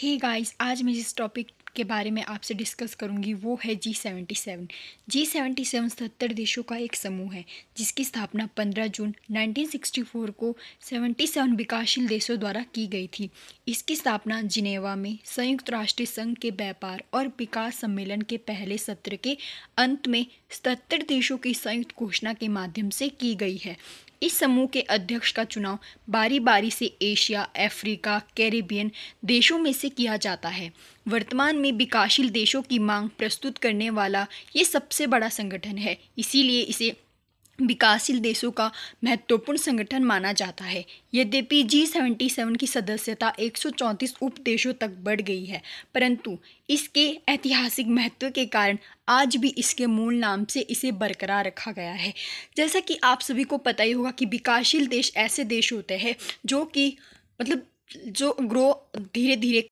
ही guys आज मैं जिस टॉपिक के बारे में आपसे डिस्कस करूंगी वो है G seventy seven G seventy seven सत्तर देशों का एक समूह है जिसकी स्थापना पंद्रह जून नाइनटीन सिक्सटी फोर को सेवन विकासशील देशों द्वारा की गई थी इसकी स्थापना जिनेवा में संयुक्त राष्ट्र संघ के व्यापार और विकास सम्मेलन के पहले सत्र के अंत में सत्तर देशों की संयुक्त घोषणा के माध्यम से की गई है इस समूह के अध्यक्ष का चुनाव बारी बारी से एशिया अफ्रीका कैरेबियन देशों में से किया जाता है वर्तमान में में विकासशील देशों की मांग प्रस्तुत करने वाला ये सबसे बड़ा संगठन है इसीलिए इसे विकासशील देशों का महत्वपूर्ण संगठन माना जाता है यद्यपि जी सेवेंटी सेवन की सदस्यता एक सौ चौंतीस उपदेशों तक बढ़ गई है परंतु इसके ऐतिहासिक महत्व के कारण आज भी इसके मूल नाम से इसे बरकरार रखा गया है जैसा कि आप सभी को पता ही होगा कि विकासशील देश ऐसे देश होते हैं जो कि मतलब जो ग्रो धीरे धीरे